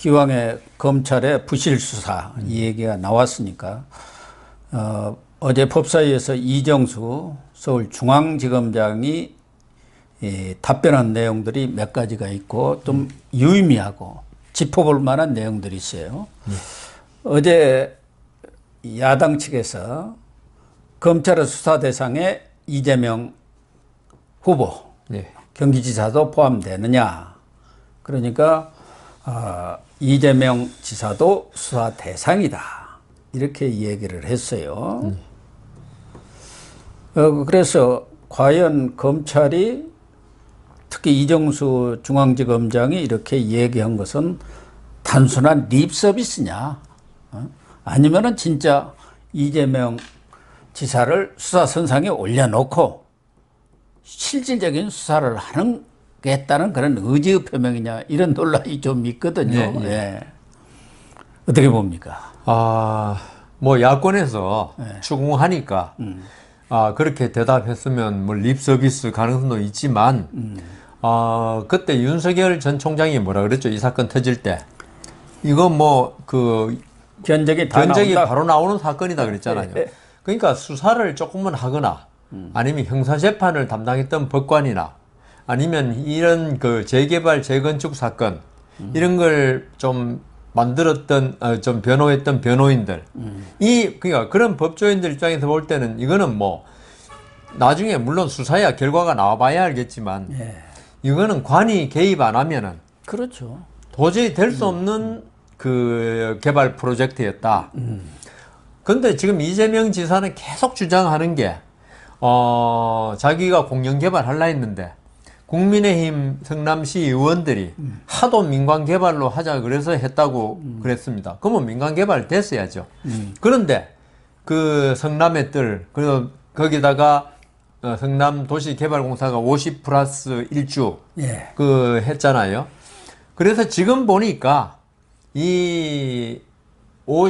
기왕에 검찰의 부실 수사 이 음. 얘기가 나왔으니까 어, 어제 법사위에서 이정수 서울중앙지검장이 예, 답변한 내용들이 몇 가지가 있고 좀 음. 유의미하고 짚어볼 만한 내용들이 있어요. 네. 어제 야당 측에서 검찰의 수사 대상에 이재명 후보 네. 경기지사도 포함되느냐 그러니까 어, 이재명 지사도 수사 대상이다. 이렇게 얘기를 했어요. 음. 어, 그래서 과연 검찰이 특히 이정수 중앙지검장이 이렇게 얘기한 것은 단순한 립 서비스냐 어? 아니면은 진짜 이재명 지사를 수사선상에 올려놓고 실질적인 수사를 하는 겠다는 그런 의지의 표명이냐 이런 논란이 좀 있거든요. 예, 예. 예. 어떻게 봅니까? 아, 뭐 야권에서 네. 추궁하니까 음. 아, 그렇게 대답했으면 뭐 립서비스 가능성도 있지만 음. 아, 그때 윤석열 전 총장이 뭐라 그랬죠? 이 사건 터질 때. 이거 뭐 그 견적이 견적이 나온다. 바로 나오는 사건이다 그랬잖아요. 예, 예. 그러니까 수사를 조금만 하거나 음. 아니면 형사 재판을 담당했던 법관이나 아니면 이런 그 재개발 재건축 사건 음. 이런 걸 좀 만들었던 어, 좀 변호했던 변호인들 음. 이 그러니까 그런 법조인들 입장에서 볼 때는 이거는 뭐 나중에 물론 수사야 결과가 나와봐야 알겠지만 예. 이거는 관이 개입 안 하면은 그렇죠 도저히 될수 음. 없는 그 개발 프로젝트였다. 음. 근데 지금 이재명 지사는 계속 주장하는 게, 어, 자기가 공영 개발할라 했는데, 국민의힘 성남시 의원들이 음. 하도 민간 개발로 하자 그래서 했다고 음. 그랬습니다. 그러면 민간 개발 됐어야죠. 음. 그런데 그 성남의 뜰, 그 거기다가 어, 성남 도시개발공사가 50 플러스 1주 예. 그 했잖아요. 그래서 지금 보니까 이 오,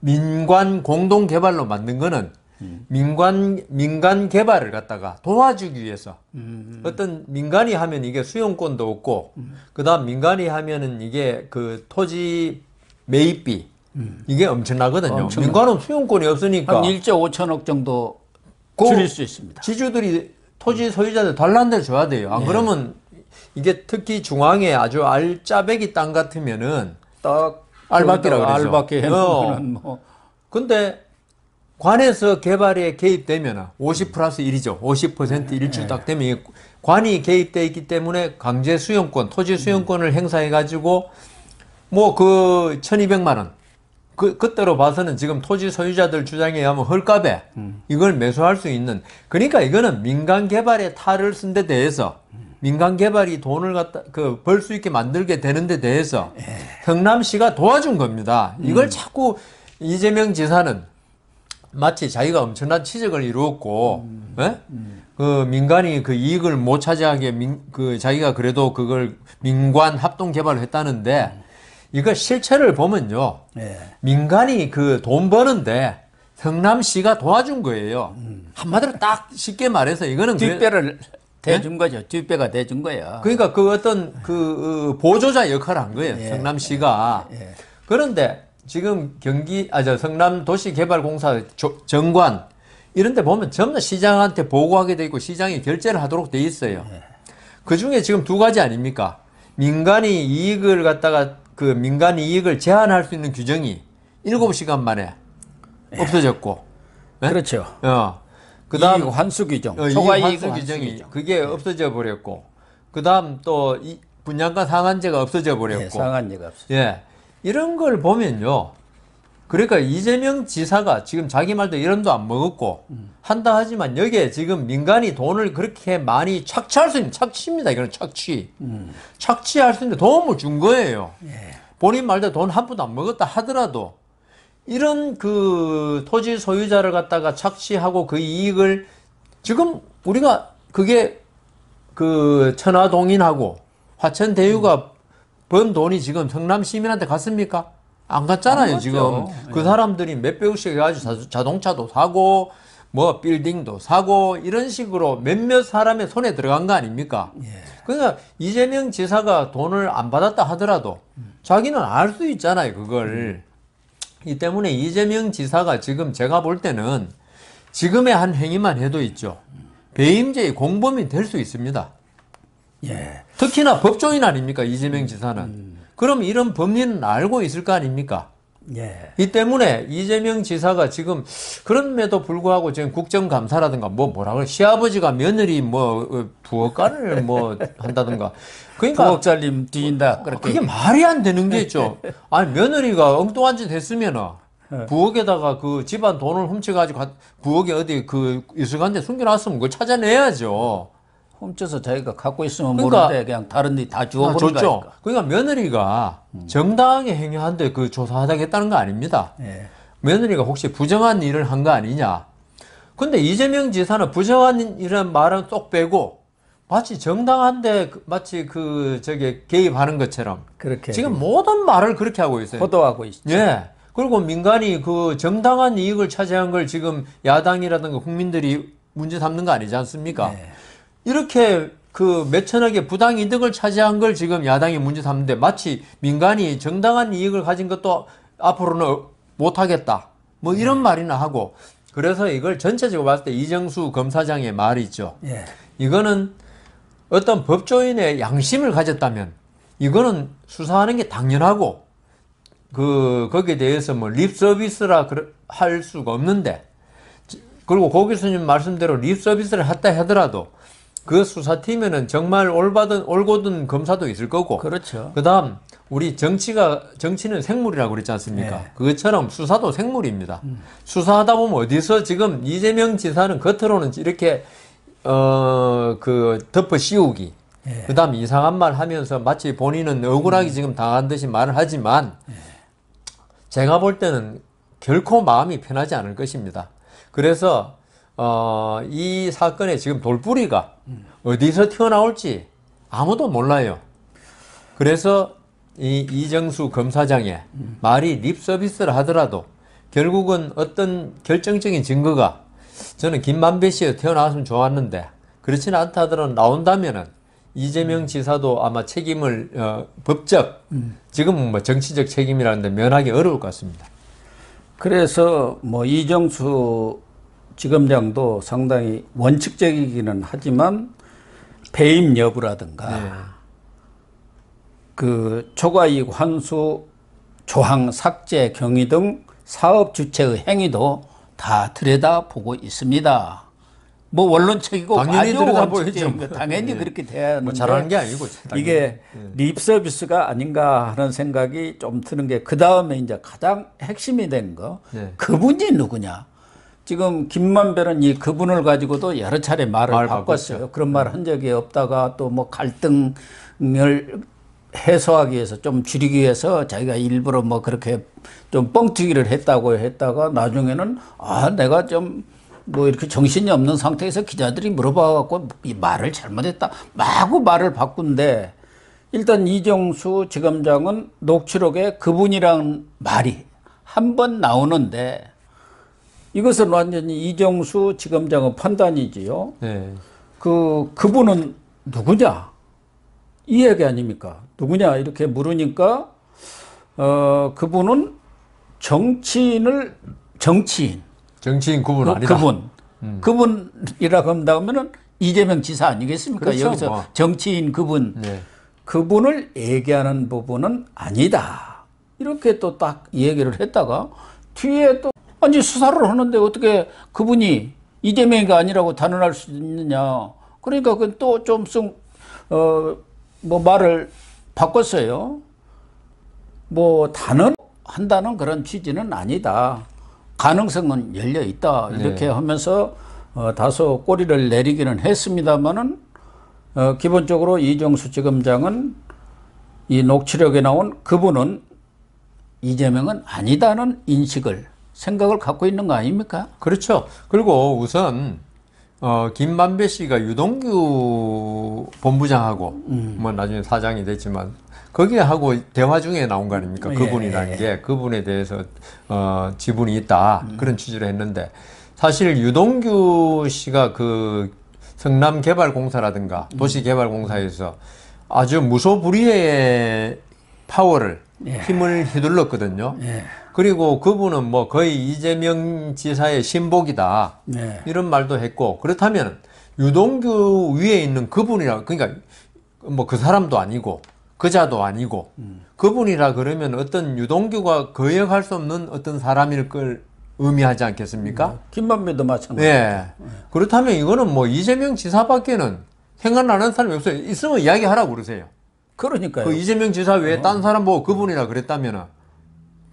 민관 공동 개발로 만든 거는 음. 민관 민간 개발을 갖다가 도와주기 위해서 음. 어떤 민간이 하면 이게 수용권도 없고 음. 그다음 민간이 하면은 이게 그 토지 매입비 음. 이게 엄청나거든요. 엄청나. 민간은 수용권이 없으니까 한 1조 5천억 정도 줄일 수 있습니다. 지주들이 토지 소유자들 달란데 줘야 돼요. 안 아, 예. 네. 그러면 이게 특히 중앙에 아주 알짜배기 땅 같으면은 딱 알바끼라고 그래서 알바끼 해놓으면 어. 뭐 근데 관에서 개발에 개입되면 50 음. 플러스 1이죠. 50% 일주 딱 되면 관이 개입되어 있기 때문에 강제 수용권, 토지 음. 수용권을 행사해 가지고 뭐 그 1,200만 원. 그 그때로 봐서는 지금 토지 소유자들 주장에 의하면 헐값에 음. 이걸 매수할 수 있는 그러니까 이거는 민간 개발에 탈을 쓴 데 대해서 민간 개발이 돈을 갖다 그벌 수 있게 만들게 되는 데 대해서 경남시가 예. 도와준 겁니다. 이걸 자꾸 이재명 지사는 마치 자기가 엄청난 치적을 이루었고 음. 음. 그 민간이 그 이익을 못 차지하게 민, 그 자기가 그래도 그걸 민관 합동 개발을 했다는데 음. 이거 실체를 보면요 예. 민간이 그 돈 버는데 성남시가 도와준 거예요 음. 한마디로 딱 쉽게 말해서 이거는 뒷배를 그래, 예? 대준 예? 거죠 뒷배가 대준 거예요 그러니까 그 어떤 그 어, 보조자 역할을 한 거예요 예. 성남시가 그런데 지금 경기 아 저 성남 도시개발공사 조, 정관 이런 데 보면 전부 시장한테 보고하게 돼 있고 시장이 결제를 하도록 돼 있어요. 예. 그 중에 지금 두 가지 아닙니까? 민간이 이익을 갖다가 그 민간 이익을 제한할 수 있는 규정이 일곱 시간 만에 예. 없어졌고. 네? 그렇죠. 어. 그다음 이익 환수 규정, 어, 초과 이익 환수 규정이 규정. 그게 없어져 버렸고. 그다음 또 분양가 상한제가 없어져 버렸고. 네, 상한제가 없어. 예. 이런 걸 보면요. 그러니까 이재명 지사가 지금 자기 말도 이런도 안 먹었고 한다 하지만 여기에 지금 민간이 돈을 그렇게 많이 착취할 수 있는 착취입니다. 이거는 착취. 착취할 수 있는 도움을 준 거예요. 예. 본인 말대로 돈한 푼도 안 먹었다 하더라도 이런 그 토지 소유자를 갖다가 착취하고 그 이익을 지금 우리가 그게 그 천화동인하고 화천대유가 번 돈이 지금 성남 시민한테 갔습니까? 안 갔잖아요, 안 지금. 그 예. 사람들이 몇 백씩 억 해가지고 자, 동차도 사고, 뭐, 빌딩도 사고, 이런 식으로 몇몇 사람의 손에 들어간 거 아닙니까? 예. 그러니까 이재명 지사가 돈을 안 받았다 하더라도 음. 자기는 알 수 있잖아요, 그걸. 음. 이 때문에 이재명 지사가 지금 제가 볼 때는 지금의 한 행위만 해도 있죠. 배임죄의 공범이 될 수 있습니다. 예. 특히나 법조인 아닙니까? 이재명 음, 지사는. 음. 그럼 이런 법리는 알고 있을 거 아닙니까? 예. 이 때문에 이재명 지사가 지금 그럼에도 불구하고 지금 국정감사라든가 뭐 뭐라 그래 시아버지가 며느리 뭐부엌가를뭐 어, 한다든가 그러니까 부엌살림 뒤인다 어, 그렇게 그게 말이 안 되는 게 있죠 아니 며느리가 엉뚱한 짓 했으면은 어. 부엌에다가 그 집안 돈을 훔쳐가지고 부엌에 어디 그 유수관데 숨겨놨으면 그걸 찾아내야죠 훔쳐서 자기가 갖고 있으면 그러니까, 모르데 그냥 다른 데다 주워버린다니까. 아, 그러니까 며느리가 음. 정당하게 행위한데 그조사하겠다는거 아닙니다. 예. 며느리가 혹시 부정한 일을 한 거 아니냐. 근데 이재명 지사는 부정한 일이라는 말은 쏙 빼고 마치 정당한데 그- 마치 그 저게 개입하는 것처럼 그렇게 지금 네. 모든 말을 그렇게 하고 있어요. 보도하고 있죠. 예. 그리고 민간이 그 정당한 이익을 차지한 걸 지금 야당이라든가 국민들이 문제 삼는 거 아니지 않습니까? 네. 이렇게 그 몇천억의 부당이득을 차지한 걸 지금 야당이 문제 삼는데 마치 민간이 정당한 이익을 가진 것도 앞으로는 못하겠다. 뭐 네. 이런 네. 말이나 하고 그래서 이걸 전체적으로 봤을 때 이정수 검사장의 말이 있죠. 네. 예. 이거는 어떤 법조인의 양심을 가졌다면 이거는 수사하는 게 당연하고 그 거기에 대해서 뭐 립서비스라 할 수가 없는데 그리고 고 교수님 말씀대로 립서비스를 했다 하더라도 그 수사팀에는 정말 올바든 올고든 검사도 있을 거고. 그렇죠. 그다음 우리 정치가 정치는 생물이라고 그랬지 않습니까? 네. 그것처럼 수사도 생물입니다. 음. 수사하다 보면 어디서 지금 이재명 지사는 겉으로는 이렇게 어그 덮어 씌우기. 네. 그다음 이상한 말 하면서 마치 본인은 억울하게 음. 지금 당한 듯이 말을 하지만 네. 제가 볼 때는 결코 마음이 편하지 않을 것입니다. 그래서 어, 이사건의 지금 돌뿌리가 어디서 튀어나올지 아무도 몰라요. 그래서 이 이정수 검사장의 말이 립 서비스를 하더라도 결국은 어떤 결정적인 증거가 저는 김만배 씨에 태어나왔으면 좋았는데 그렇지 않다 더라도 나온다면은 이재명 지사도 아마 책임을 어, 법적 지금뭐 정치적 책임이라는데 면하기 어려울 것 같습니다. 그래서 뭐 이정수 지검장도 상당히 원칙적이기는 하지만 배임 여부라든가 네. 그 초과이익 환수 조항 삭제 경위 등 사업 주체의 행위도 다 들여다보고 있습니다. 뭐 원론책이고 당연히 들여다보죠. 뭐. 당연히 네. 그렇게 뭐 돼야 하는데 뭐 잘하는 게 아니고 당연히. 이게 예. 립 서비스가 아닌가 하는 생각이 좀 드는 게 그 다음에 이제 가장 핵심이 된 거그 예. 분이 누구냐? 지금 김만배는 이 그분을 가지고도 여러 차례 말을 말 바꿨어요. 바꿨죠. 그런 말한 네. 적이 없다가 또 뭐 갈등을 해소하기 위해서 좀 줄이기 위해서 자기가 일부러 뭐 그렇게 좀 뻥튀기를 했다고 했다가 나중에는 아 내가 좀 뭐 이렇게 정신이 없는 상태에서 기자들이 물어봐갖고 이 말을 잘못했다 마구 말을 바꾼데 일단 이정수 지검장은 녹취록에 그분이란 말이 한 번 나오는데 이것은 완전히 이정수 지검장의 판단이지요. 네. 그 그분은 누구냐 이 얘기 아닙니까? 누구냐 이렇게 물으니까 어 그분은 정치인을 정치인 정치인 구분 어, 아니다. 그분 음. 그분이라고 한다면은 이재명 지사 아니겠습니까? 그렇죠, 여기서 뭐. 정치인 그분 네. 그분을 얘기하는 부분은 아니다. 이렇게 또 딱 얘기를 했다가 뒤에 또 아니 수사를 하는데 어떻게 그분이 이재명이가 아니라고 단언할 수 있느냐. 그러니까 그건 또좀 좀, 어, 뭐 말을 바꿨어요. 뭐 단언한다는 그런 취지는 아니다. 가능성은 열려 있다. 이렇게 네. 하면서 어, 다소 꼬리를 내리기는 했습니다만은 어, 기본적으로 이정수 지검장은 이 녹취력에 나온 그분은 이재명은 아니다는 인식을 생각을 갖고 있는 거 아닙니까? 그렇죠. 그리고 우선 어, 김만배 씨가 유동규 본부장하고 음. 뭐 나중에 사장이 됐지만 거기에 하고 대화 중에 나온 거 아닙니까? 예, 그분이라는 예, 예. 게 그분에 대해서 어, 지분이 있다 음. 그런 취지를 했는데 사실 유동규 씨가 그 성남 개발공사라든가 음. 도시 개발공사에서 아주 무소불위의 파워를 예. 힘을 휘둘렀거든요. 예. 그리고 그분은 뭐 거의 이재명 지사의 신복이다. 네. 이런 말도 했고 그렇다면 유동규 위에 있는 그분이라 그러니까 뭐 그 사람도 아니고 그자도 아니고 음. 그분이라 그러면 어떤 유동규가 거역할 수 없는 어떤 사람일 걸 의미하지 않겠습니까? 네. 김만배도 마찬가지. 네. 네. 그렇다면 이거는 뭐 이재명 지사밖에는 생각나는 사람이 없어요. 있으면 이야기하라고 그러세요. 그러니까요. 그 이재명 지사 외에 어. 딴 사람 보 그분이라 그랬다면은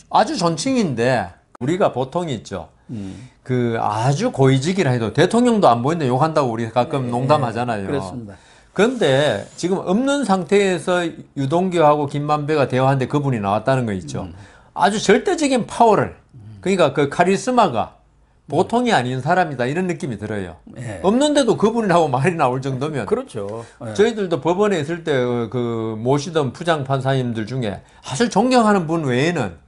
아주 전칭인데 우리가 보통 있죠. 음. 그 아주 고위직이라 해도 대통령도 안 보이는데 욕한다고 우리 가끔 네, 농담하잖아요. 그렇습니다. 그런데 지금 없는 상태에서 유동규하고 김만배가 대화하는데 그분이 나왔다는 거 있죠. 음. 아주 절대적인 파워를 그러니까 그 카리스마가 음. 보통이 아닌 사람이다 이런 느낌이 들어요. 예. 없는데도 그분이라고 말이 나올 정도면 그렇죠. 예. 저희들도 법원에 있을 때 그 모시던 부장 판사님들 중에 사실 존경하는 분 외에는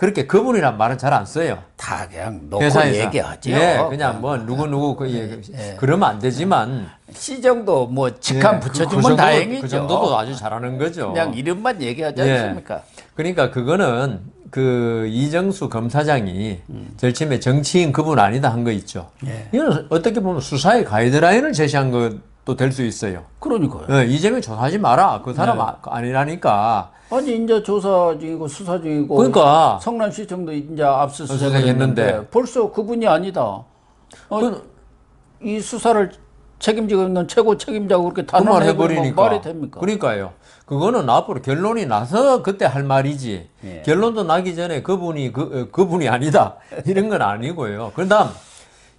그렇게 그분이란 말은 잘 안 써요. 다 그냥 놓고 회사에서. 얘기하지 예, 그냥 뭐 누구 누구 그 예, 예. 그러면 안 되지만 시정도 뭐 예, 직함 예, 붙여주면 그, 정도, 다행이죠. 그 정도도 아주 잘하는 거죠. 그냥 이름만 얘기하지 예. 않습니까? 그러니까 그거는 그 이정수 검사장이 음. 절침에 정치인 그분 아니다 한 거 있죠. 예. 이건 어떻게 보면 수사의 가이드라인을 제시한 것. 또될수 있어요. 그러니까요. 네, 이재명 조사하지 마라. 그 사람 네. 아, 아니라니까. 아니 이제 조사 중이고 수사 중이고. 그러니까 성남시청도 이제 압수수색했는데 벌써 그분이 아니다. 어, 그, 이 수사를 책임지고 있는 최고 책임자고 그렇게 그 단언해버리니까 말이 됩니까? 그러니까요. 그거는 앞으로 결론이 나서 그때 할 말이지. 예. 결론도 나기 전에 그분이 그 어, 그분이 아니다 이런 건 아니고요. 그다음.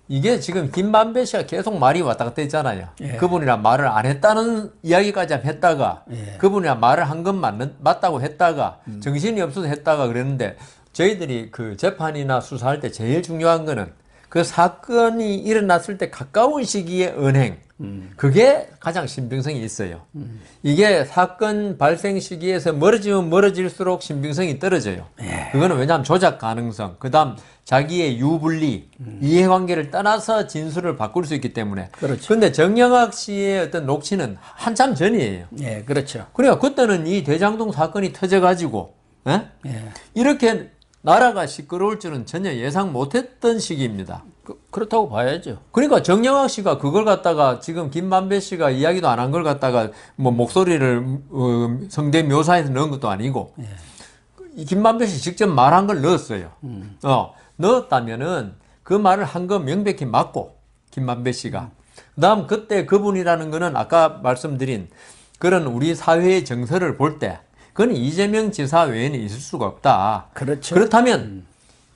이게 지금 김만배 씨가 계속 말이 왔다 갔다 했잖아요. 예. 그분이랑 말을 안 했다는 이야기까지 했다가 예. 그분이랑 말을 한 건 맞는 맞다고 했다가 음. 정신이 없어서 했다가 그랬는데 저희들이 그 재판이나 수사할 때 제일 중요한 거는 그 사건이 일어났을 때 가까운 시기에 은행 음. 그게 가장 신빙성이 있어요. 음. 이게 사건 발생 시기에서 멀어지면 멀어질수록 신빙성이 떨어져요. 예. 그거는 왜냐하면 조작 가능성, 그 다음 자기의 유불리, 음. 이해관계를 떠나서 진술을 바꿀 수 있기 때문에. 그렇죠. 근데 정영학 씨의 어떤 녹취는 한참 전이에요. 예, 그렇죠. 그러니까 그때는 이 대장동 사건이 터져가지고, 예? 예. 이렇게 나라가 시끄러울 줄은 전혀 예상 못했던 시기입니다. 그, 렇다고 봐야죠. 그러니까 정영학 씨가 그걸 갖다가 지금 김만배 씨가 이야기도 안 한 걸 갖다가 뭐 목소리를 어, 성대 묘사해서 넣은 것도 아니고 예. 김만배 씨 직접 말한 걸 넣었어요. 음. 어, 넣었다면은 그 말을 한 거 명백히 맞고 김만배 씨가 음. 그다음 그때 그분이라는 거는 아까 말씀드린 그런 우리 사회의 정서를 볼 때 그건 이재명 지사 외에는 있을 수가 없다. 그렇죠. 그렇다면 음.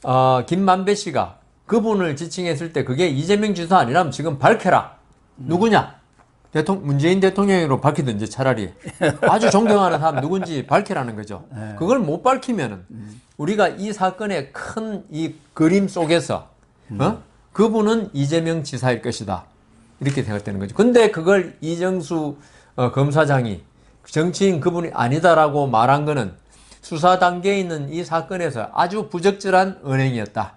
어, 김만배 씨가 그분을 지칭했을 때 그게 이재명 지사 아니라면 지금 밝혀라. 누구냐? 대통령, 문재인 대통령으로 밝히든지 차라리 아주 존경하는 사람 누군지 밝히라는 거죠. 네. 그걸 못 밝히면은 우리가 이 사건의 큰 이 그림 속에서 음. 어? 그분은 이재명 지사일 것이다. 이렇게 생각되는 거죠. 근데 그걸 이정수 어, 검사장이 정치인 그분이 아니다라고 말한 거는 수사 단계에 있는 이 사건에서 아주 부적절한 은행이었다.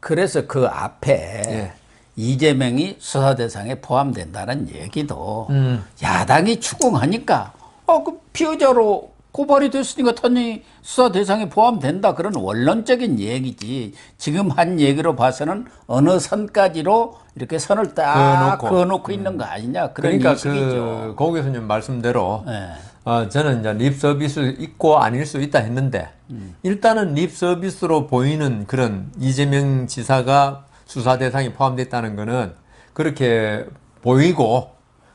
그래서 그 앞에 예. 이재명이 수사 대상에 포함된다는 얘기도 음. 야당이 추궁하니까 어그 피의자로 고발이 됐으니까 당연히 수사 대상에 포함된다 그런 원론적인 얘기지 지금 한 얘기로 봐서는 어느 선까지로 이렇게 선을 딱 그어놓고, 그어놓고 있는 음. 거 아니냐 그런 그러니까 그 인식죠그 고교수님 말씀대로 네. 어, 저는 이제 립 서비스 있고 아닐 수 있다 했는데 음. 일단은 립 서비스로 보이는 그런 이재명 지사가 수사 대상이 포함됐다는 거는 그렇게 보이고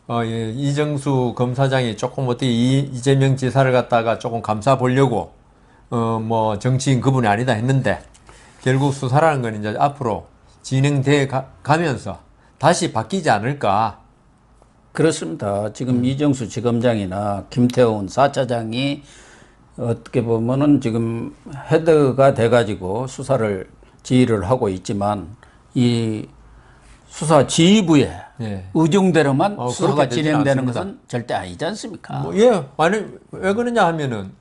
어, 예, 이정수 검사장이 조금 어떻게 이, 이재명 지사를 갖다가 조금 감싸 보려고 어, 뭐 정치인 그분이 아니다 했는데 결국 수사라는 건 이제 앞으로 진행돼 가면서 다시 바뀌지 않을까 그렇습니다. 지금 음. 이정수 지검장이나 김태훈 사차장이 어떻게 보면은 지금 헤드가 돼가지고 수사를 지휘를 하고 있지만 이 수사 지휘부에 예. 의중대로만 어, 수사가 진행되는 않습니다. 것은 절대 아니지 않습니까? 뭐, 예. 아니 왜 그러냐 하면은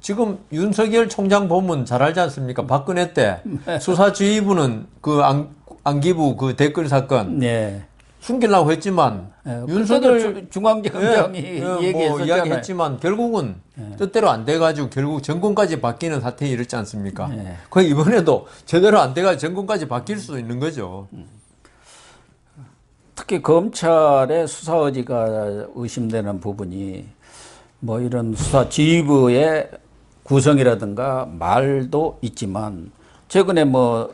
지금 윤석열 총장 보면 잘 알지 않습니까? 박근혜 때 음. 수사 지휘부는 그 안, 안기부 그 댓글 사건 예. 숨기려고 했지만 예, 그 윤석열 중앙정장이 예, 예, 뭐 이야기했지만 결국은 예. 뜻대로 안 돼가지고 결국 전권까지 바뀌는 사태 에이르지 않습니까? 그 이번에도 제대로 안 돼가 정권까지 바뀔 수도 있는 거죠. 음. 특히 검찰의 수사 의지가 의심되는 부분이 뭐 이런 수사 지휘부의 구성이라든가 말도 있지만 최근에 뭐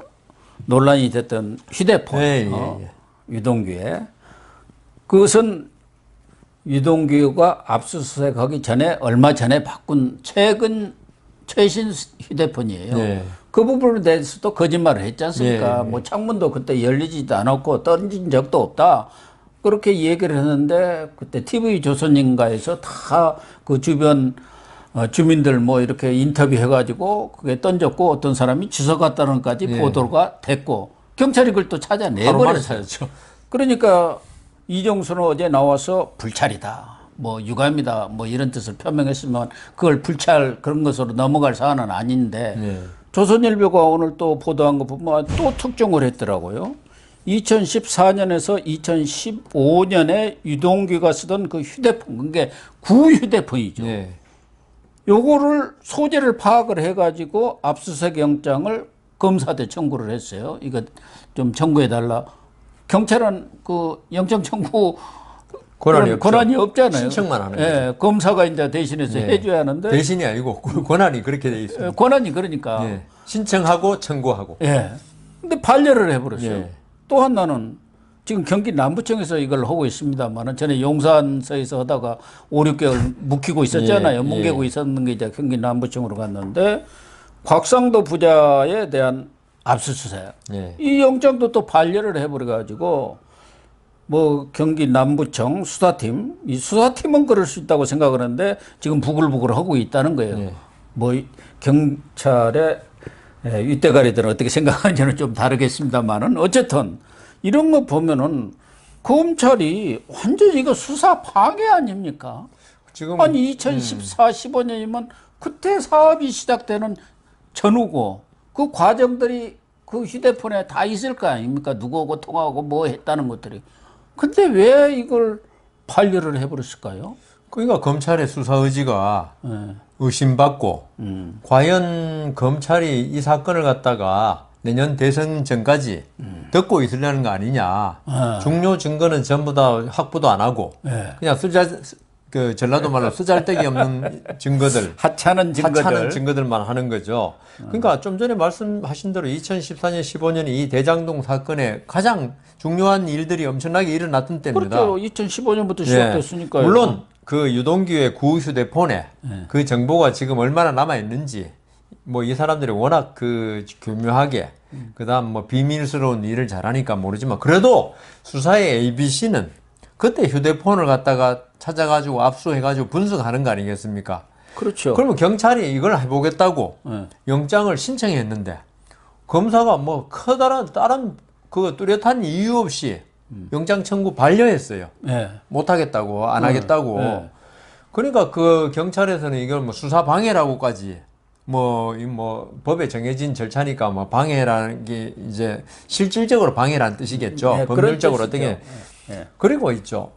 논란이 됐던 휴대폰. 네, 예, 어, 유동규에 그것은 유동규가 압수수색하기 전에 얼마 전에 바꾼 최근 최신 휴대폰이에요. 네. 그 부분에 대해서도 거짓말을 했지 않습니까? 네. 뭐 창문도 그때 열리지도 않았고 던진 적도 없다. 그렇게 얘기를 했는데 그때 TV 조선인가에서 다 그 주변 어, 주민들 뭐 이렇게 인터뷰해가지고 그게 던졌고 어떤 사람이 주소 갔다는까지 네. 보도가 됐고 경찰이 그걸 또 찾아내버렸어요. 그러니까 이정수는 어제 나와서 불찰이다. 뭐 유감이다. 뭐 이런 뜻을 표명했으면 그걸 불찰 그런 것으로 넘어갈 사안은 아닌데 네. 조선일보가 오늘 또 보도한 것 보면 또특정을 했더라고요. 2014년에서 2015년에 유동규가 쓰던 그 휴대폰, 그게 구휴대폰이죠. 네. 요거를 소재를 파악을 해가지고 압수수색 영장을 검사한테 청구를 했어요. 이거 좀 청구해달라. 경찰은 그 영장 청구 권한이, 권한이 없잖아요. 신청만 하는 예, 거죠. 검사가 이제 대신해서 예. 해줘야 하는데 대신이 아니고 권한이 그렇게 돼 있어요. 예, 권한이 그러니까 예. 신청하고 청구하고. 예. 근데 반려를 해버렸어요. 예. 또 하나는 지금 경기 남부청에서 이걸 하고 있습니다만은 전에 용산서에서 하다가 5, 6개월 묵히고 있었잖아요. 예, 뭉개고 있었는 게 이제 경기 남부청으로 갔는데 곽상도 부자에 대한 압수수색. 네. 이 영장도 또 반려를 해버려가지고 뭐 경기 남부청 수사팀 이 수사팀은 그럴 수 있다고 생각하는데 지금 부글부글 하고 있다는 거예요. 네. 뭐 경찰의 예, 윗대가리들은 어떻게 생각하는지는 좀 다르겠습니다만은 어쨌든 이런 거 보면은 검찰이 완전 이거 수사 파괴 아닙니까? 지금 아니 2014, 음. 15년이면 그때 사업이 시작되는 전후고 그 과정들이 그 휴대폰에 다 있을 거 아닙니까? 누구하고 통화하고 뭐 했다는 것들이. 근데 왜 이걸 반려를 해버렸을까요? 그러니까 검찰의 수사 의지가 네. 의심받고 음. 과연 검찰이 이 사건을 갖다가 내년 대선 전까지 음. 듣고 있으려는 거 아니냐. 네. 중요 증거는 전부 다 확보도 안 하고 네. 그냥 쓰자 그 전라도 말로 쓰잘데기 없는 증거들 하찮은 증거들 하찮은 증거들만 하는 거죠. 그러니까 좀 전에 말씀하신 대로 2014년 15년 이 대장동 사건에 가장 중요한 일들이 엄청나게 일어났던 때입니다. 그렇죠. 2015년부터 예. 시작됐으니까요. 네. 물론 그 유동규의 구 휴대폰에 네. 예. 그 정보가 지금 얼마나 남아 있는지 뭐 이 사람들이 워낙 그 교묘하게 음. 그다음 뭐 비밀스러운 일을 잘하니까 모르지만 그래도 수사의 ABC는 그때 휴대폰을 갖다가 찾아가지고 압수해가지고 분석하는 거 아니겠습니까? 그렇죠. 그러면 경찰이 이걸 해보겠다고 네. 영장을 신청했는데 검사가 뭐 커다란 다른 그 뚜렷한 이유 없이 음. 영장 청구 반려했어요. 네. 못하겠다고 안 네. 하겠다고. 네. 그러니까 그 경찰에서는 이걸 뭐 수사 방해라고까지 뭐, 뭐, 법에 정해진 절차니까 뭐 방해라는 게 이제 실질적으로 방해란 뜻이겠죠. 네, 법률적으로 어떻게. 네. 그리고 있죠.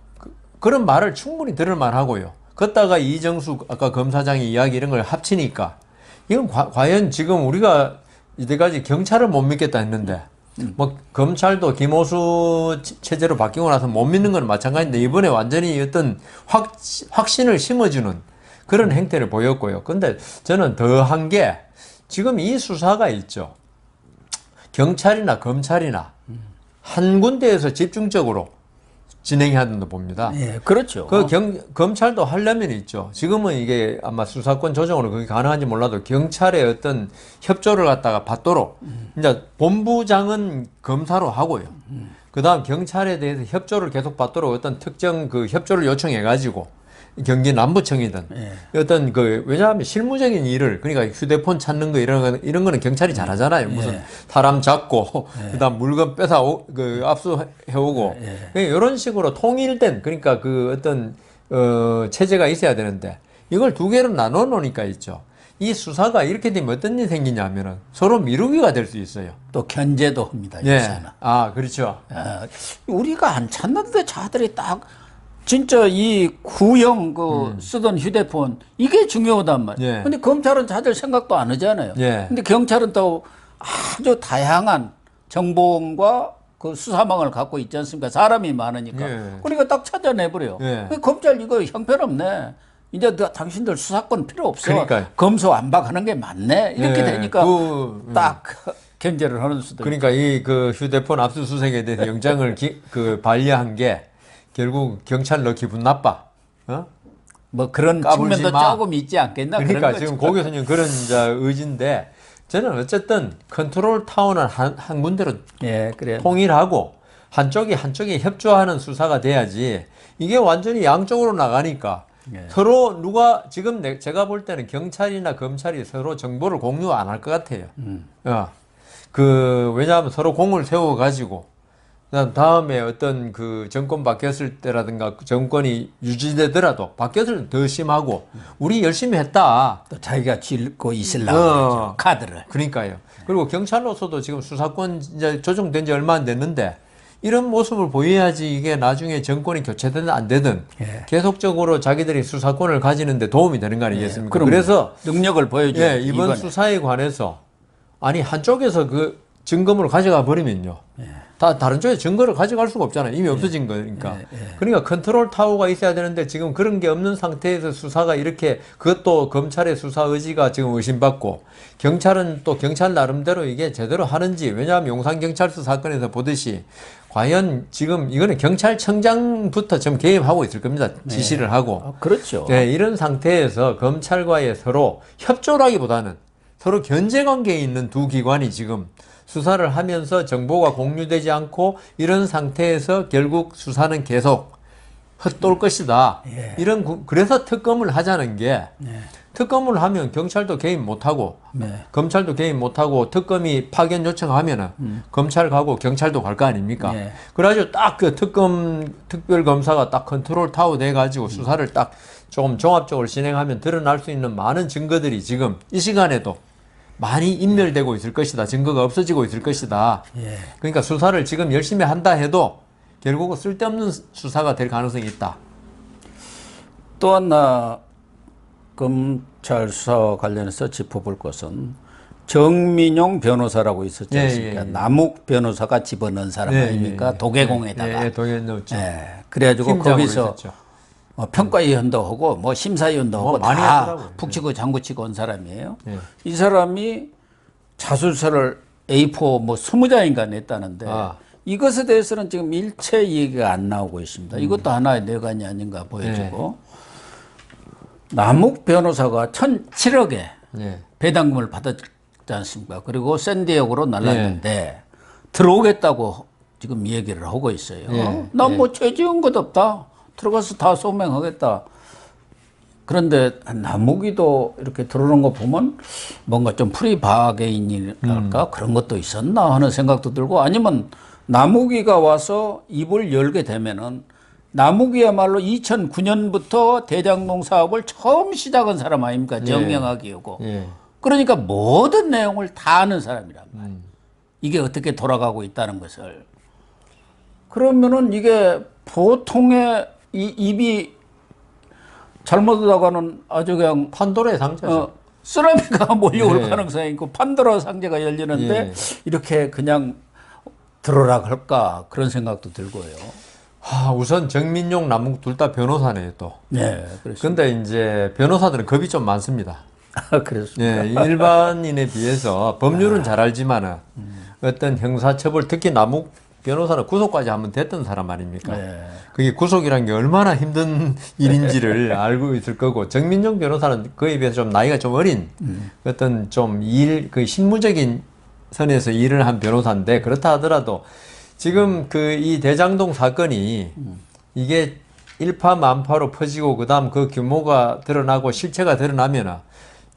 그런 말을 충분히 들을 만하고요. 걷다가 이정수 아까 검사장의 이야기 이런 걸 합치니까 이건 과, 연 지금 우리가 이때까지 경찰을 못 믿겠다 했는데 음. 뭐 검찰도 김호수 체제로 바뀌고 나서 못 믿는 건 마찬가지인데 이번에 완전히 어떤 확, 확신을 심어주는 그런 행태를 보였고요. 근데 저는 더한게 지금 이 수사가 있죠. 경찰이나 검찰이나 한 군데에서 집중적으로 진행해야 된다고 봅니다. 예, 그렇죠. 그 경, 검찰도 하려면 있죠. 지금은 이게 아마 수사권 조정으로 그게 가능한지 몰라도 경찰의 어떤 협조를 갖다가 받도록 음. 이제 본부장은 검사로 하고요. 음. 그다음 경찰에 대해서 협조를 계속 받도록 어떤 특정 그 협조를 요청해 가지고 경기 남부청이든 예. 어떤 그 왜냐하면 실무적인 일을 그러니까 휴대폰 찾는 거 이런 거 이런 거는 경찰이 음. 잘하잖아요. 예. 무슨 예. 사람 잡고 예. 그다음 물건 뺏어 오, 그 압수해오고 예. 이런 식으로 통일된 그러니까 그 어떤 어, 체제가 있어야 되는데 이걸 두 개로 나눠 놓으니까 있죠. 이 수사가 이렇게 되면 어떤 일이 생기냐면은 서로 미루기가 될 수 있어요. 또 견제도 합니다. 예. 아 그렇죠. 예. 우리가 안 찾는데 자들이 딱 진짜 이 구형 그 음. 쓰던 휴대폰 이게 중요하단 말이에요. 예. 근데 검찰은 자들 생각도 안 하잖아요. 예. 근데 경찰은 또 아주 다양한 정보원과 그 수사망을 갖고 있지 않습니까? 사람이 많으니까. 예. 그러니까 딱 찾아내버려. 요 예. 그 검찰 이거 형편없네. 이제 당신들 수사권 필요 없어. 그러니까요. 검소 안박하는 게 맞네. 이렇게 예. 되니까 그, 음. 딱 견제를 하는 수도. 그러니까 이 그 휴대폰 압수수색에 대해서 영장을 기, 그 발려한 게 결국 경찰 너 기분 나빠. 어? 뭐 그런 측면도 마. 조금 있지 않겠나 그러니까 지금 고 교수님 그런 자 의지인데 저는 어쨌든 컨트롤 타운을 한, 한 군데로 예, 그래요. 통일하고 한쪽이 한쪽에 협조하는 수사가 돼야지 이게 완전히 양쪽으로 나가니까 예. 서로 누가 지금 내, 제가 볼 때는 경찰이나 검찰이 서로 정보를 공유 안 할 것 같아요. 음. 어. 그 왜냐하면 서로 공을 세워 가지고 그다음 다음에 어떤 그 정권 바뀌었을 때라든가 그 정권이 유지되더라도 바뀌었을 때더 심하고 우리 열심히 했다. 또 자기가 쥐고 있으려고 어, 카드를. 그러니까요. 그리고 경찰로서도 지금 수사권 이제 조정된 지 얼마 안 됐는데 이런 모습을 보여야지 이게 나중에 정권이 교체되든 안 되든 예. 계속적으로 자기들이 수사권을 가지는데 도움이 되는 거 아니겠습니까? 예. 그래서 능력을 보여줘. 예, 이번 이번에. 수사에 관해서 아니 한쪽에서 그 증거물을 가져가 버리면요. 예. 다 다른 쪽에 증거를 가져갈 수가 없잖아요. 이미 예. 없어진 거니까. 예, 예. 그러니까 컨트롤 타워가 있어야 되는데 지금 그런 게 없는 상태에서 수사가 이렇게 그것도 검찰의 수사 의지가 지금 의심받고 경찰은 또 경찰 나름대로 이게 제대로 하는지 왜냐하면 용산경찰서 사건에서 보듯이 과연 지금 이거는 경찰청장부터 좀 개입하고 있을 겁니다. 네. 지시를 네. 하고. 아, 그렇죠. 네, 이런 상태에서 검찰과의 서로 협조라기보다는 서로 견제 관계에 있는 두 기관이 지금 수사를 하면서 정보가 공유되지 않고 이런 상태에서 결국 수사는 계속 헛돌 것이다. 예. 이런 구, 그래서 특검을 하자는 게 예. 특검을 하면 경찰도 개입 못하고 네. 검찰도 개입 못하고 특검이 파견 요청하면은 음. 검찰 가고 경찰도 갈 거 아닙니까? 예. 그래가지고 딱 그 특검 특별 검사가 딱 컨트롤 타워 돼 가지고 음. 수사를 딱 조금 종합적으로 진행하면 드러날 수 있는 많은 증거들이 지금 이 시간에도 많이 인멸되고 있을 것이다. 증거가 없어지고 있을 것이다. 예. 그러니까 수사를 지금 열심히 한다 해도 결국은 쓸데없는 수사가 될 가능성이 있다. 또 하나 검찰 수사 관련해서 짚어볼 것은 정민용 변호사라고 있었지 예, 예, 않습니까? 예, 예, 남욱 변호사가 집어넣은 사람 예, 아닙니까? 도계공에다가. 예, 도계 넣었죠. 그래가지고 거기서 있었죠. 뭐 평가위원도 하고 뭐 심사위원도 뭐 하고 뭐다 예. 북치고 장구치고 온 사람이에요. 네. 이 사람이 자술서를 A4 뭐 20장인가 냈다는데 아. 이것에 대해서는 지금 일체 얘기가 안 나오고 있습니다. 음. 이것도 하나의 뇌관이 아닌가 보여지고 네. 남욱 변호사가 1,007억에 네. 배당금을 받았지 않습니까? 그리고 샌디역으로 날랐는데 들어오겠다고 지금 얘기를 하고 있어요. 난뭐 네. 죄지은 것 없다. 들어가서 다 소명하겠다. 그런데 나무기도 이렇게 들어오는 거 보면 뭔가 좀 프리바게인이랄까 음. 그런 것도 있었나 하는 생각도 들고 아니면 나무기가 와서 입을 열게 되면은 나무기야말로 2009년부터 대장동 사업을 처음 시작한 사람 아닙니까? 예. 정영학이고 예. 그러니까 모든 내용을 다 아는 사람이란 말이에요. 음. 이게 어떻게 돌아가고 있다는 것을. 그러면은 이게 보통의 이 입이 잘못하다가는 아주 그냥 판도라의 상자죠. 어, 쓰나미가 몰려올 네. 가능성이 있고 판도라 상자가 열리는데 네. 이렇게 그냥 들어라 할까 그런 생각도 들고요. 하, 아, 우선 정민용, 남욱 둘 다 변호사네요 또. 네. 그렇데 이제 변호사들은 겁이 좀 많습니다. 아, 그렇습니다. 예, 일반인에 비해서 법률은 잘 알지만은 음. 어떤 형사처벌 특히 남욱 변호사는 구속까지 한번 됐던 사람 아닙니까? 네. 그게 구속이란 게 얼마나 힘든 일인지를 네. 알고 있을 거고 정민정 변호사는 그에 비해서 좀 나이가 좀 어린 음. 어떤 좀 일그 실무적인 선에서 일을 한 변호사인데 그렇다 하더라도 지금 음. 그이 대장동 사건이 음. 이게 일파만파로 퍼지고 그다음 그 규모가 드러나고 실체가 드러나면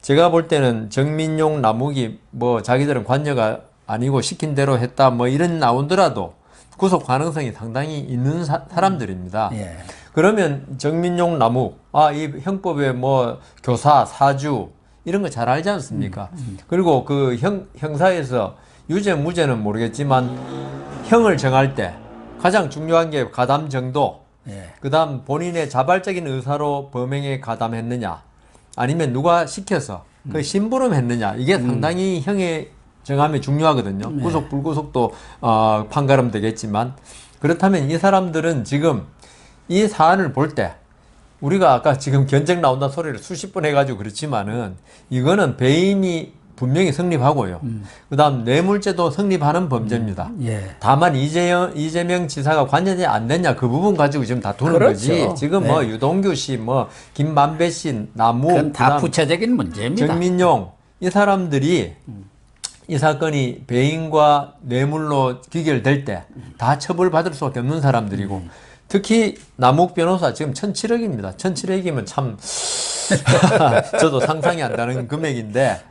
제가 볼 때는 정민용 남욱이 뭐 자기들은 관여가 아니고 시킨 대로 했다 뭐 이런 나오더라도 구속 가능성이 상당히 있는 사, 람들입니다 예. 그러면 정민용 나무 아 이 형법에 뭐 교사 사주 이런 거 잘 알지 않습니까? 음, 음. 그리고 그 형, 형사에서 유죄 무죄는 모르겠지만 형을 정할 때 가장 중요한 게 가담 정도 예. 그다음 본인의 자발적인 의사로 범행에 가담했느냐 아니면 누가 시켜서 그 음. 심부름했느냐 이게 음. 상당히 형의 정함이 중요하거든요. 네. 구속 불구속도 어, 판가름 되겠지만 그렇다면 이 사람들은 지금 이 사안을 볼 때 우리가 아까 지금 견적 나온다 소리를 수십 번 해가지고 그렇지만은 이거는 배임이 분명히 성립하고요. 음. 그다음 뇌물죄도 성립하는 범죄입니다. 음. 예. 다만 이재명, 이재명 지사가 관여이 안 됐냐 그 부분 가지고 지금 다투는 그렇죠. 거지. 지금 뭐 네. 뭐 유동규 씨, 뭐 김만배 씨, 나무, 그건 다 부차적인 문제입니다. 정민용 이 사람들이 음. 이 사건이 배임과 뇌물로 귀결될 때 다 처벌받을 수밖에 없는 사람들이고 특히 남욱 변호사 지금 1,700억입니다. 1,700억이면 참 저도 상상이 안 가는 금액인데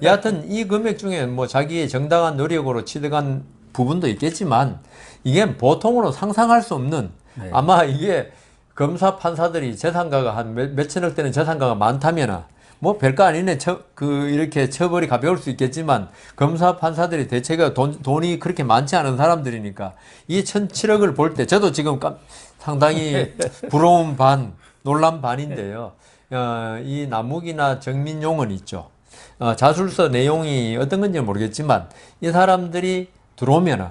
여하튼 이 금액 중에 뭐 자기의 정당한 노력으로 취득한 부분도 있겠지만 이게 보통으로 상상할 수 없는 네. 아마 이게 검사 판사들이 재산가가 한 몇, 천억 되는 재산가가 많다면 뭐 별거 아니네. 처, 그 이렇게 처벌이 가벼울 수 있겠지만 검사 판사들이 대체가 돈, 돈이 그렇게 많지 않은 사람들이니까 이 1,007억을 볼 때 저도 지금 깜, 상당히 네. 부러운 반, 놀란 반인데요. 어, 이 남욱이나 정민용은 있죠. 어, 자술서 내용이 어떤 건지 모르겠지만 이 사람들이 들어오면은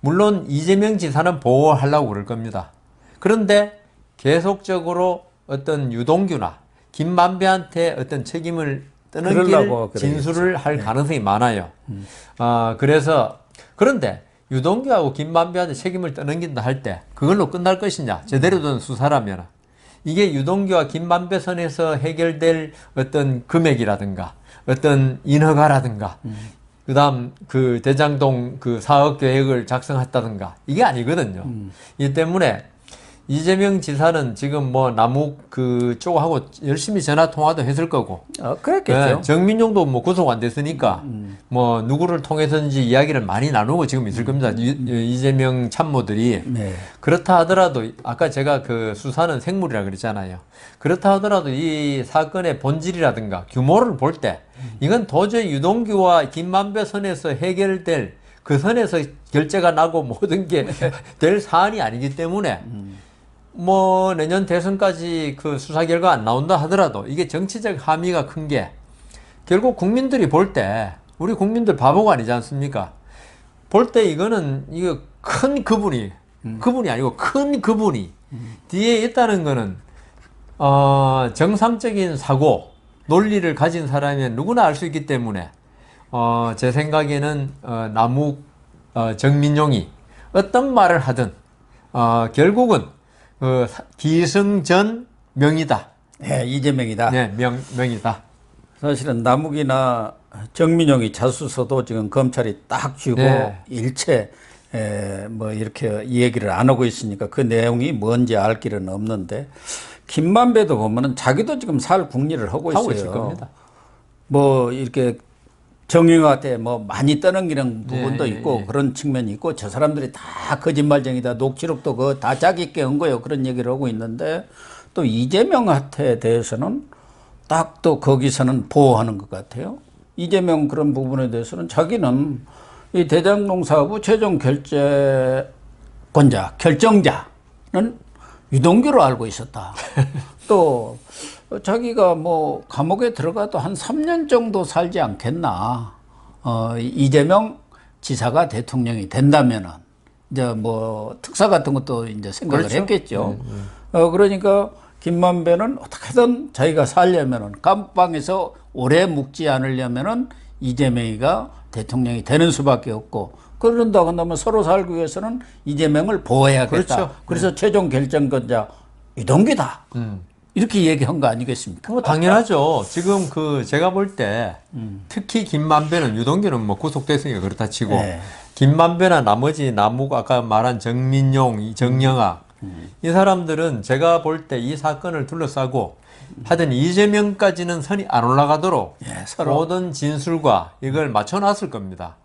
물론 이재명 지사는 보호하려고 그럴 겁니다. 그런데 계속적으로 어떤 유동규나 김만배한테 어떤 책임을 떠넘길 진술을 할 네. 가능성이 많아요. 음. 어, 그래서 그런데 유동규하고 김만배한테 책임을 떠넘긴다 할 때 그걸로 끝날 것이냐 제대로 된 수사라면 이게 유동규와 김만배 선에서 해결될 어떤 금액이라든가 어떤 인허가라든가 음. 그다음 그 대장동 그 사업 계획을 작성했다든가 이게 아니거든요. 음. 이 때문에 이재명 지사는 지금 뭐 남욱 그쪽하고 열심히 전화 통화도 했을 거고. 어, 그랬겠죠. 예, 정민용도 뭐 구속 안 됐으니까 음, 음. 뭐 누구를 통해서인지 이야기를 많이 나누고 지금 있을 겁니다. 음. 이재명 참모들이 네. 그렇다 하더라도 아까 제가 그 수사는 생물이라 그랬잖아요. 그렇다 하더라도 이 사건의 본질이라든가 규모를 볼때 음. 이건 도저히 유동규와 김만배 선에서 해결될 그 선에서 결제가 나고 모든 게될 네. 사안이 아니기 때문에. 음. 뭐 내년 대선까지 그 수사 결과 안 나온다 하더라도 이게 정치적 함의가 큰 게 결국 국민들이 볼 때 우리 국민들 바보가 아니지 않습니까? 볼 때 이거는 이거 큰 그분이 음. 그분이 아니고 큰 그분이 음. 뒤에 있다는 거는 어, 정상적인 사고 논리를 가진 사람이면 누구나 알 수 있기 때문에 어, 제 생각에는 어, 남욱 어, 정민용이 어떤 말을 하든 어, 결국은 어, 기승전 명이다. 네, 이재명이다. 네, 명, 명이다. 사실은 남욱이나 정민용이 자수서도 지금 검찰이 딱 쥐고 네. 일체 에, 뭐 이렇게 얘기를 안 하고 있으니까 그 내용이 뭔지 알 길은 없는데 김만배도 보면은 자기도 지금 살 국리를 하고 있어요. 하고 있을 겁니다. 뭐 이렇게 정의가 때뭐 많이 떠넘기는 네, 부분도 네, 있고 네, 네. 그런 측면이 있고 저 사람들이 다 거짓말쟁이다. 녹취록도 그다 자기 있게 한 거예요. 그런 얘기를 하고 있는데 또 이재명 한테 대해서는 딱 또 거기서는 보호하는 것 같아요. 이재명 그런 부분에 대해서는 자기는 이 대장농사부 최종 결재권자, 결정자는 유동규로 알고 있었다. 또 자기가 뭐 감옥에 들어가도 한 3년 정도 살지 않겠나. 어, 이재명 지사가 대통령이 된다면은 이제 뭐 특사 같은 것도 이제 생각을 그렇죠. 했겠죠. 네, 네. 어, 그러니까 김만배는 어떻게든 자기가 살려면은 감방에서 오래 묵지 않으려면은 이재명이가 대통령이 되는 수밖에 없고 그런다 그러면 서로 살기 위해서는 이재명을 보호해야겠다. 그렇죠. 네. 그래서 네. 최종 결정권자 이동기다. 음. 이렇게 얘기한 거 아니겠습니까? 어, 당연하죠. 지금 그 제가 볼때 음. 특히 김만배는 유동규는 뭐 구속됐으니까 그렇다 치고 네. 김만배나 나머지 나무가 아까 말한 정민용, 정영학 음. 음. 이 사람들은 제가 볼 때 이 사건을 둘러싸고 하여튼 이재명까지는 선이 안 올라가도록 예, 모든 진술과 이걸 맞춰놨을 겁니다.